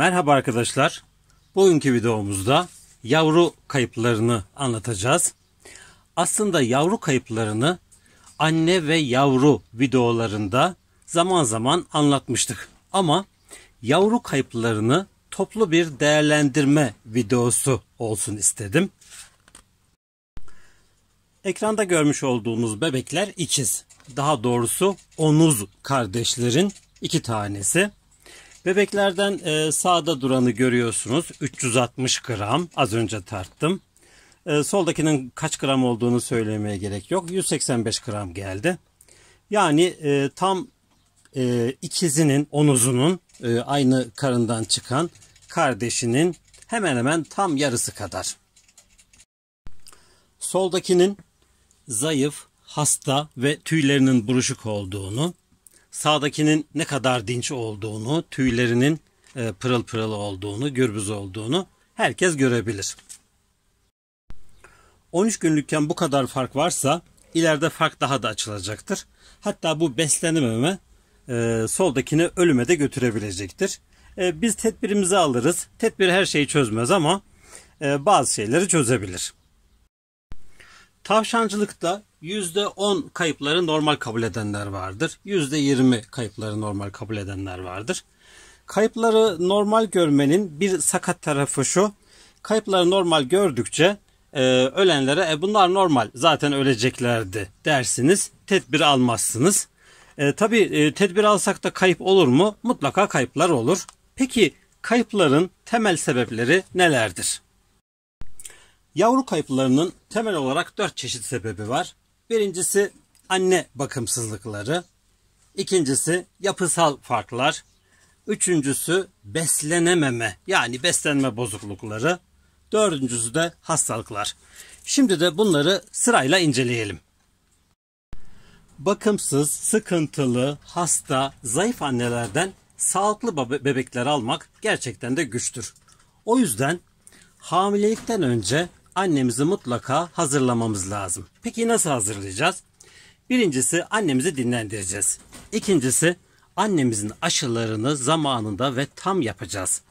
Merhaba arkadaşlar. Bugünkü videomuzda yavru kayıplarını anlatacağız. Aslında yavru kayıplarını anne ve yavru videolarında zaman zaman anlatmıştık. Ama yavru kayıplarını toplu bir değerlendirme videosu olsun istedim. Ekranda görmüş olduğunuz bebekler ikiz. Daha doğrusu onuz kardeşlerin iki tanesi. Bebeklerden e, sağda duranı görüyorsunuz. 360 gram. Az önce tarttım. E, soldakinin kaç gram olduğunu söylemeye gerek yok. 185 gram geldi. Yani e, tam e, ikizinin, onuzunun e, aynı karından çıkan kardeşinin hemen hemen tam yarısı kadar. Soldakinin zayıf, hasta ve tüylerinin buruşuk olduğunu, sağdakinin ne kadar dinç olduğunu, tüylerinin e, pırıl pırıl olduğunu, gürbüz olduğunu herkes görebilir. 13 günlükken bu kadar fark varsa ileride fark daha da açılacaktır. Hatta bu beslenememe e, soldakini ölüme de götürebilecektir. E, biz tedbirimizi alırız. Tedbir her şeyi çözmez ama bazı şeyleri çözebilir. Tavşancılıkta %10 kayıpları normal kabul edenler vardır. %20 kayıpları normal kabul edenler vardır. Kayıpları normal görmenin bir sakat tarafı şu. Kayıpları normal gördükçe e, ölenlere e, bunlar normal zaten öleceklerdi dersiniz. Tedbir almazsınız. E, tabii e, tedbir alsak da kayıp olur mu? Mutlaka kayıplar olur. Peki kayıpların temel sebepleri nelerdir? Yavru kayıplarının temel olarak dört çeşit sebebi var. Birincisi anne bakımsızlıkları. İkincisi yapısal farklar. Üçüncüsü beslenememe yani beslenme bozuklukları. Dördüncüsü de hastalıklar. Şimdi de bunları sırayla inceleyelim. Bakımsız, sıkıntılı, hasta, zayıf annelerden sağlıklı bebekler almak gerçekten de güçtür. O yüzden hamilelikten önce annemizi mutlaka hazırlamamız lazım. Peki nasıl hazırlayacağız? Birincisi annemizi dinlendireceğiz. İkincisi annemizin aşılarını zamanında ve tam yapacağız.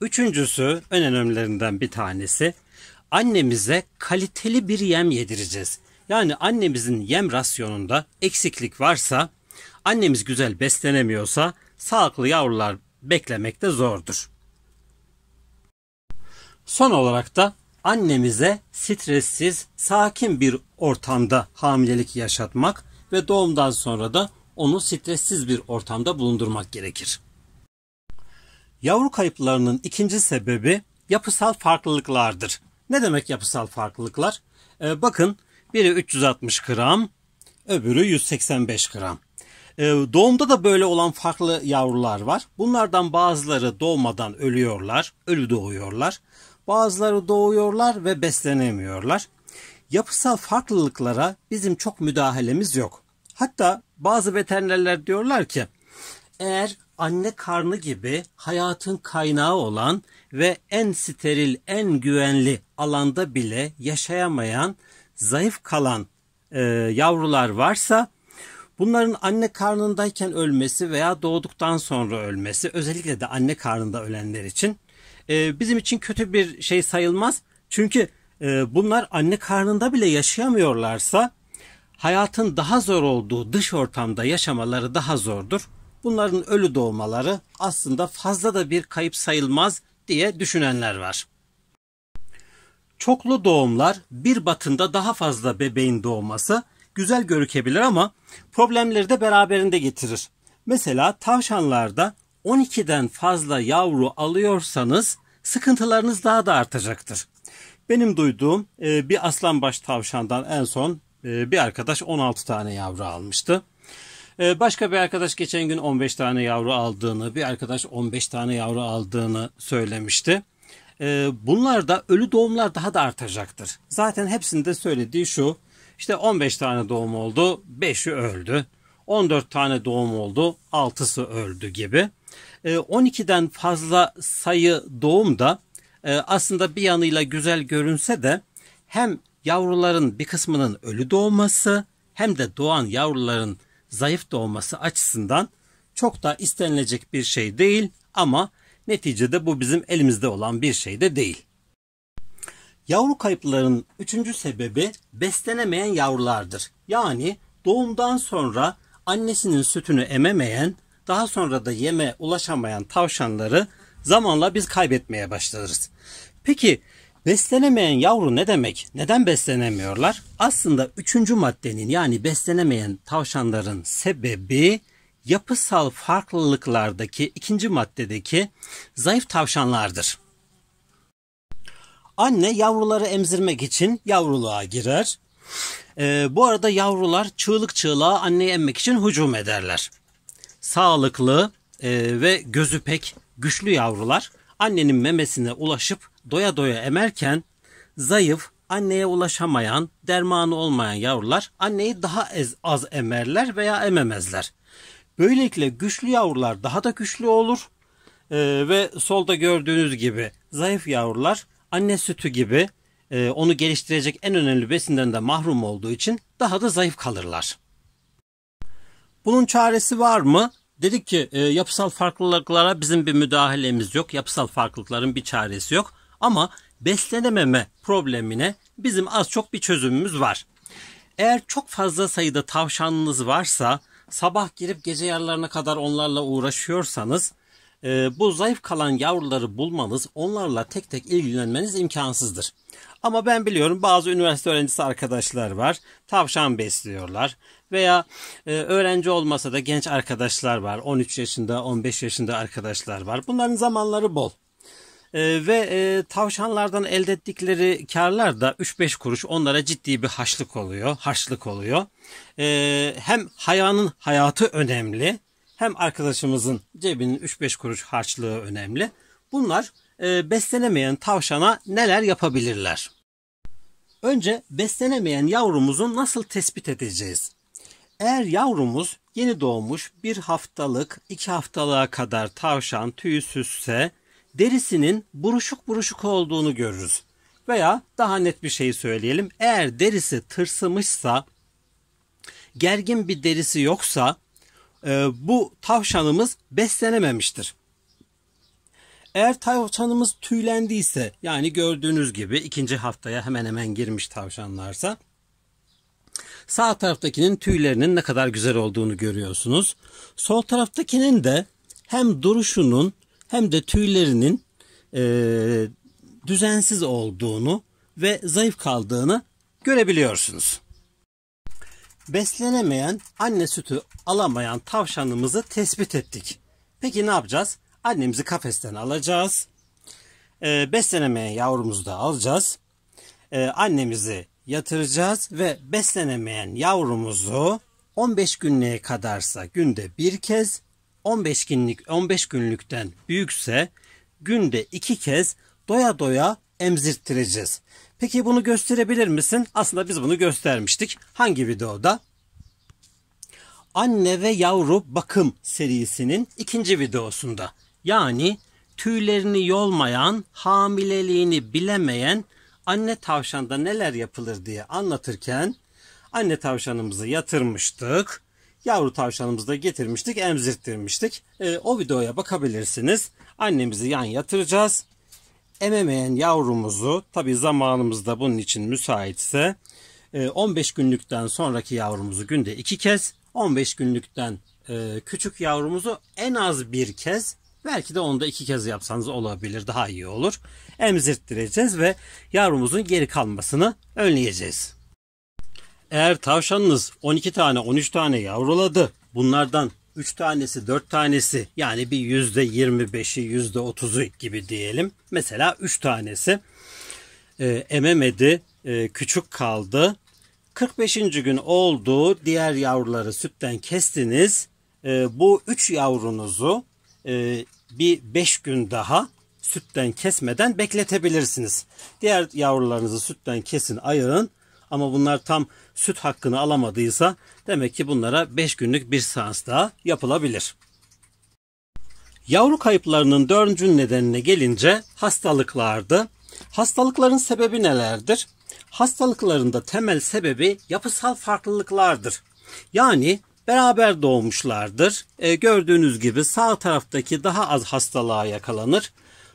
Üçüncüsü en önemlilerinden bir tanesi annemize kaliteli bir yem yedireceğiz. Yani annemizin yem rasyonunda eksiklik varsa, annemiz güzel beslenemiyorsa sağlıklı yavrular beklemekte zordur. Son olarak da annemize stressiz, sakin bir ortamda hamilelik yaşatmak ve doğumdan sonra da onu stressiz bir ortamda bulundurmak gerekir. Yavru kayıplarının ikinci sebebi yapısal farklılıklardır. Ne demek yapısal farklılıklar? Ee, bakın biri 360 gram, öbürü 185 gram. Ee, doğumda da böyle olan farklı yavrular var. Bunlardan bazıları doğmadan ölüyorlar, ölü doğuyorlar. Bazıları doğuyorlar ve beslenemiyorlar. Yapısal farklılıklara bizim çok müdahalemiz yok. Hatta bazı veterinerler diyorlar ki eğer anne karnı gibi hayatın kaynağı olan ve en steril, en güvenli alanda bile yaşayamayan, zayıf kalan e, yavrular varsa bunların anne karnındayken ölmesi veya doğduktan sonra ölmesi özellikle de anne karnında ölenler için e, bizim için kötü bir şey sayılmaz. Çünkü e, bunlar anne karnında bile yaşayamıyorlarsa hayatın daha zor olduğu dış ortamda yaşamaları daha zordur. Bunların ölü doğmaları aslında fazla da bir kayıp sayılmaz diye düşünenler var. Çoklu doğumlar bir batında daha fazla bebeğin doğması güzel görükebilir ama problemleri de beraberinde getirir. Mesela tavşanlarda 12'den fazla yavru alıyorsanız sıkıntılarınız daha da artacaktır. Benim duyduğum e, bir aslanbaş tavşandan en son e, bir arkadaş 16 tane yavru almıştı. E, başka bir arkadaş geçen gün 15 tane yavru aldığını, bir arkadaş 15 tane yavru aldığını söylemişti. E, bunlar da ölü doğumlar daha da artacaktır. Zaten hepsinde söylediği şu. işte 15 tane doğum oldu, 5'i öldü. 14 tane doğum oldu, 6'sı öldü gibi. 12'den e, fazla sayı doğum da e, aslında bir yanıyla güzel görünse de hem yavruların bir kısmının ölü doğması hem de doğan yavruların zayıf doğması açısından çok da istenilecek bir şey değil ama neticede bu bizim elimizde olan bir şey de değil. Yavru kayıplarının üçüncü sebebi beslenemeyen yavrulardır. Yani doğumdan sonra annesinin sütünü ememeyen, daha sonra da yeme ulaşamayan tavşanları zamanla biz kaybetmeye başlarız. Peki beslenemeyen yavru ne demek? Neden beslenemiyorlar? Aslında üçüncü maddenin yani beslenemeyen tavşanların sebebi yapısal farklılıklardaki ikinci maddedeki zayıf tavşanlardır. Anne yavruları emzirmek için yavruluğa girer. E, bu arada yavrular çığlık çığlığa anneyi emmek için hücum ederler. Sağlıklı e, ve gözü pek güçlü yavrular annenin memesine ulaşıp doya doya emerken zayıf, anneye ulaşamayan, dermanı olmayan yavrular anneyi daha az, az emerler veya ememezler. Böylelikle güçlü yavrular daha da güçlü olur ee, ve solda gördüğünüz gibi zayıf yavrular anne sütü gibi e, onu geliştirecek en önemli besinden de mahrum olduğu için daha da zayıf kalırlar. Bunun çaresi var mı? Dedik ki e, yapısal farklılıklara bizim bir müdahalemiz yok. Yapısal farklılıkların bir çaresi yok. Ama beslenememe problemine bizim az çok bir çözümümüz var. Eğer çok fazla sayıda tavşanınız varsa sabah girip gece yarlarına kadar onlarla uğraşıyorsanız e, bu zayıf kalan yavruları bulmanız, onlarla tek tek ilgilenmeniz imkansızdır. Ama ben biliyorum bazı üniversite öğrencisi arkadaşlar var. Tavşan besliyorlar veya e, öğrenci olmasa da genç arkadaşlar var. 13 yaşında, 15 yaşında arkadaşlar var. Bunların zamanları bol. E, ve e, tavşanlardan elde ettikleri karlar da 3-5 kuruş onlara ciddi bir haşlık oluyor, harçlık oluyor. E, hem hayvanın hayatı önemli hem arkadaşımızın cebinin 3-5 kuruş harçlığı önemli. Bunlar e, beslenemeyen tavşana neler yapabilirler? Önce beslenemeyen yavrumuzu nasıl tespit edeceğiz? Eğer yavrumuz yeni doğmuş bir haftalık iki haftalığa kadar tavşan tüysüzse derisinin buruşuk buruşuk olduğunu görürüz. Veya daha net bir şey söyleyelim. Eğer derisi tırsımışsa, gergin bir derisi yoksa ee, bu tavşanımız beslenememiştir. Eğer tavşanımız tüylendiyse yani gördüğünüz gibi ikinci haftaya hemen hemen girmiş tavşanlarsa sağ taraftakinin tüylerinin ne kadar güzel olduğunu görüyorsunuz. Sol taraftakinin de hem duruşunun hem de tüylerinin e, düzensiz olduğunu ve zayıf kaldığını görebiliyorsunuz beslenemeyen, anne sütü alamayan tavşanımızı tespit ettik. Peki ne yapacağız? Annemizi kafesten alacağız. E, beslenemeyen yavrumuzu da alacağız. E, annemizi yatıracağız ve beslenemeyen yavrumuzu 15 günlüğe kadarsa günde bir kez, 15 günlük 15 günlükten büyükse günde iki kez doya doya emzirttireceğiz. Peki bunu gösterebilir misin? Aslında biz bunu göstermiştik. Hangi videoda? Anne ve Yavru Bakım serisinin ikinci videosunda. Yani tüylerini yolmayan, hamileliğini bilemeyen anne tavşanda neler yapılır diye anlatırken anne tavşanımızı yatırmıştık. Yavru tavşanımızı da getirmiştik, emzirttirmiştik. E, o videoya bakabilirsiniz. Annemizi yan yatıracağız ememeyen yavrumuzu tabi zamanımızda bunun için müsaitse 15 e, günlükten sonraki yavrumuzu günde 2 kez 15 günlükten e, küçük yavrumuzu en az bir kez belki de onu da 2 kez yapsanız olabilir daha iyi olur. Emzirttireceğiz ve yavrumuzun geri kalmasını önleyeceğiz. Eğer tavşanınız 12 tane 13 tane yavruladı bunlardan 3 tanesi 4 tanesi yani bir %25'i %30'u gibi diyelim. Mesela 3 tanesi e, ememedi e, küçük kaldı. 45. gün oldu diğer yavruları sütten kestiniz. E, bu 3 yavrunuzu e, bir 5 gün daha sütten kesmeden bekletebilirsiniz. Diğer yavrularınızı sütten kesin ayırın. Ama bunlar tam süt hakkını alamadıysa demek ki bunlara 5 günlük bir seans daha yapılabilir. Yavru kayıplarının dördüncü nedenine gelince hastalıklardı. Hastalıkların sebebi nelerdir? Hastalıkların da temel sebebi yapısal farklılıklardır. Yani beraber doğmuşlardır. E, gördüğünüz gibi sağ taraftaki daha az hastalığa yakalanır.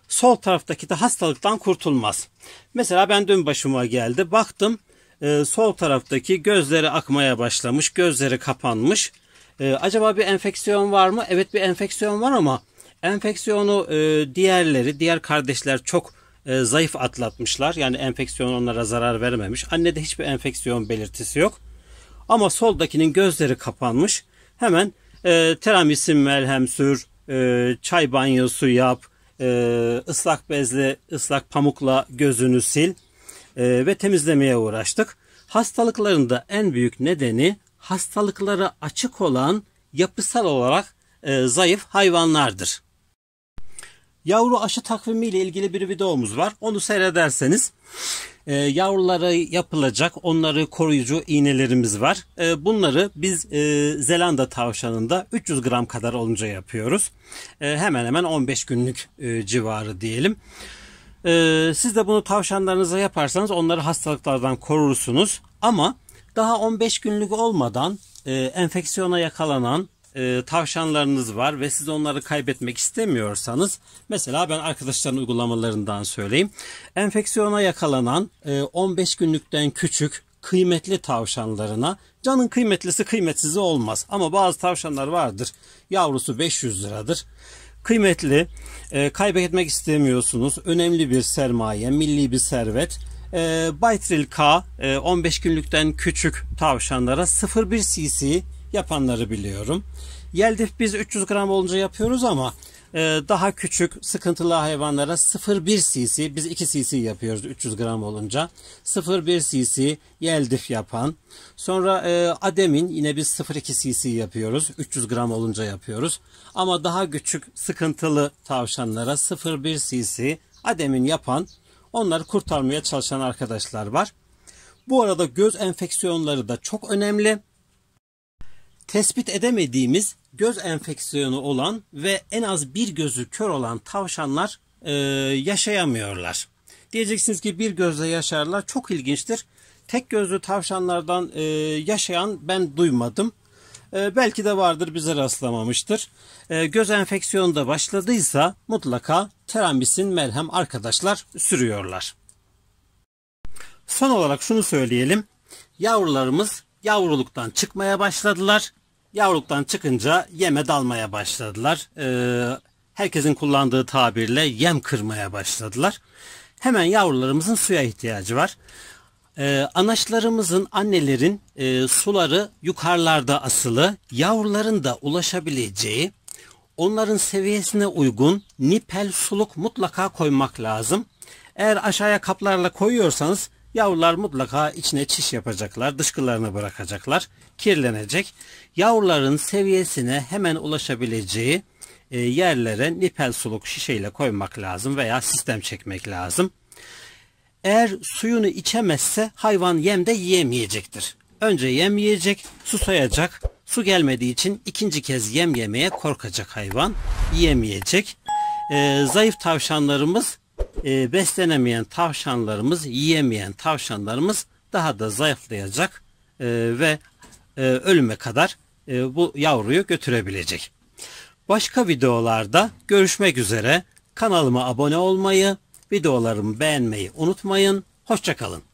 Sol taraftaki de hastalıktan kurtulmaz. Mesela ben dün başıma geldi. Baktım e, sol taraftaki gözleri akmaya başlamış, gözleri kapanmış. E, acaba bir enfeksiyon var mı? Evet bir enfeksiyon var ama enfeksiyonu e, diğerleri, diğer kardeşler çok e, zayıf atlatmışlar. Yani enfeksiyon onlara zarar vermemiş. Annede hiçbir enfeksiyon belirtisi yok. Ama soldakinin gözleri kapanmış. Hemen e, teramisin melhem sür, e, çay banyosu yap, e, ıslak bezle, ıslak pamukla gözünü sil. Ee, ve temizlemeye uğraştık. Hastalıkların da en büyük nedeni hastalıklara açık olan yapısal olarak e, zayıf hayvanlardır. Yavru aşı takvimi ile ilgili bir videomuz var. Onu seyrederseniz e, yavrulara yapılacak onları koruyucu iğnelerimiz var. E, bunları biz e, Zelanda tavşanında 300 gram kadar olunca yapıyoruz. E, hemen hemen 15 günlük e, civarı diyelim. Ee, siz de bunu tavşanlarınıza yaparsanız onları hastalıklardan korursunuz. Ama daha 15 günlük olmadan e, enfeksiyona yakalanan e, tavşanlarınız var ve siz onları kaybetmek istemiyorsanız mesela ben arkadaşların uygulamalarından söyleyeyim. Enfeksiyona yakalanan e, 15 günlükten küçük kıymetli tavşanlarına canın kıymetlisi kıymetsizi olmaz ama bazı tavşanlar vardır. Yavrusu 500 liradır. Kıymetli, e, kaybetmek istemiyorsunuz. Önemli bir sermaye, milli bir servet. E, Baytril K, e, 15 günlükten küçük tavşanlara 0,1 cc yapanları biliyorum. Yeldif biz 300 gram olunca yapıyoruz ama ee, daha küçük sıkıntılı hayvanlara 0,1 cc biz 2 cc yapıyoruz 300 gram olunca 0,1 cc yeldif yapan sonra e, ademin yine biz 0,2 cc yapıyoruz 300 gram olunca yapıyoruz ama daha küçük sıkıntılı tavşanlara 0,1 cc ademin yapan onları kurtarmaya çalışan arkadaşlar var. Bu arada göz enfeksiyonları da çok önemli tespit edemediğimiz göz enfeksiyonu olan ve en az bir gözü kör olan tavşanlar e, yaşayamıyorlar. Diyeceksiniz ki bir gözle yaşarlar çok ilginçtir. Tek gözlü tavşanlardan e, yaşayan ben duymadım. E, belki de vardır bize rastlamamıştır. E, göz enfeksiyonu da başladıysa mutlaka terambisin merhem arkadaşlar sürüyorlar. Son olarak şunu söyleyelim. Yavrularımız yavruluktan çıkmaya başladılar Yavruktan çıkınca yeme dalmaya başladılar. Ee, herkesin kullandığı tabirle yem kırmaya başladılar. Hemen yavrularımızın suya ihtiyacı var. Ee, anaçlarımızın, annelerin e, suları yukarılarda asılı, yavruların da ulaşabileceği, onların seviyesine uygun nipel suluk mutlaka koymak lazım. Eğer aşağıya kaplarla koyuyorsanız Yavrular mutlaka içine çiş yapacaklar, dışkılarını bırakacaklar, kirlenecek. Yavruların seviyesine hemen ulaşabileceği e, yerlere nipel suluk şişeyle koymak lazım veya sistem çekmek lazım. Eğer suyunu içemezse hayvan yem de yiyemeyecektir. Önce yem yiyecek, susayacak. Su gelmediği için ikinci kez yem yemeye korkacak hayvan. Yiyemeyecek. Ee, zayıf tavşanlarımız e, beslenemeyen tavşanlarımız, yiyemeyen tavşanlarımız daha da zayıflayacak e, ve e, ölüme kadar e, bu yavruyu götürebilecek. Başka videolarda görüşmek üzere. Kanalıma abone olmayı, videolarımı beğenmeyi unutmayın. Hoşçakalın.